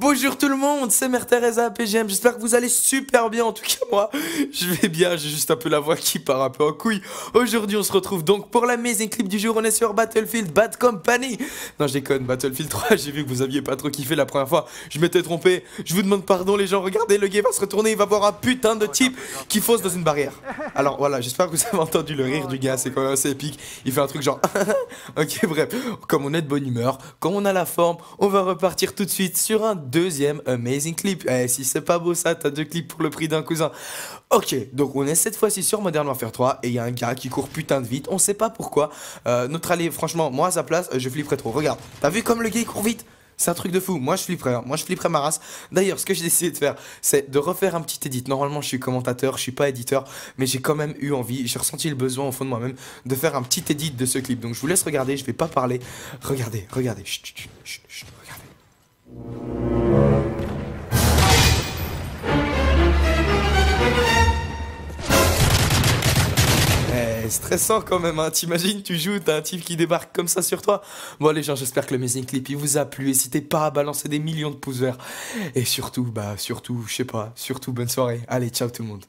Bonjour tout le monde, c'est Mère Teresa PGM. J'espère que vous allez super bien. En tout cas, moi, je vais bien. J'ai juste un peu la voix qui part un peu en couille. Aujourd'hui, on se retrouve donc pour la maison clip du jour. On est sur Battlefield Bad Company. Non, je déconne, Battlefield 3. J'ai vu que vous aviez pas trop kiffé la première fois. Je m'étais trompé. Je vous demande pardon, les gens. Regardez, le gars va se retourner. Il va voir un putain de type qui fausse dans une barrière. Alors voilà, j'espère que vous avez entendu le rire du gars. C'est quand même assez épique. Il fait un truc genre. ok, bref. Comme on est de bonne humeur, comme on a la forme, on va repartir tout de suite sur un deuxième amazing clip. Eh, si c'est pas beau ça, t'as deux clips pour le prix d'un cousin. Ok, donc on est cette fois-ci sur Modern Warfare 3 et il y a un gars qui court putain de vite, on sait pas pourquoi. Euh, notre allée, franchement, moi à sa place, je flipperais trop. Regarde, t'as vu comme le gars il court vite c'est un truc de fou. Moi, je flipperais. Hein. Moi, je flipperais ma race. D'ailleurs, ce que j'ai décidé de faire, c'est de refaire un petit edit. Normalement, je suis commentateur, je suis pas éditeur, mais j'ai quand même eu envie, j'ai ressenti le besoin au fond de moi-même de faire un petit edit de ce clip. Donc, je vous laisse regarder. Je vais pas parler. Regardez, regardez. stressant quand même, hein. T'imagines, tu joues, t'as un type qui débarque comme ça sur toi. Bon, les gens, j'espère que le Amazing Clip, il vous a plu. N'hésitez pas à balancer des millions de pouces verts. Et surtout, bah, surtout, je sais pas, surtout, bonne soirée. Allez, ciao tout le monde.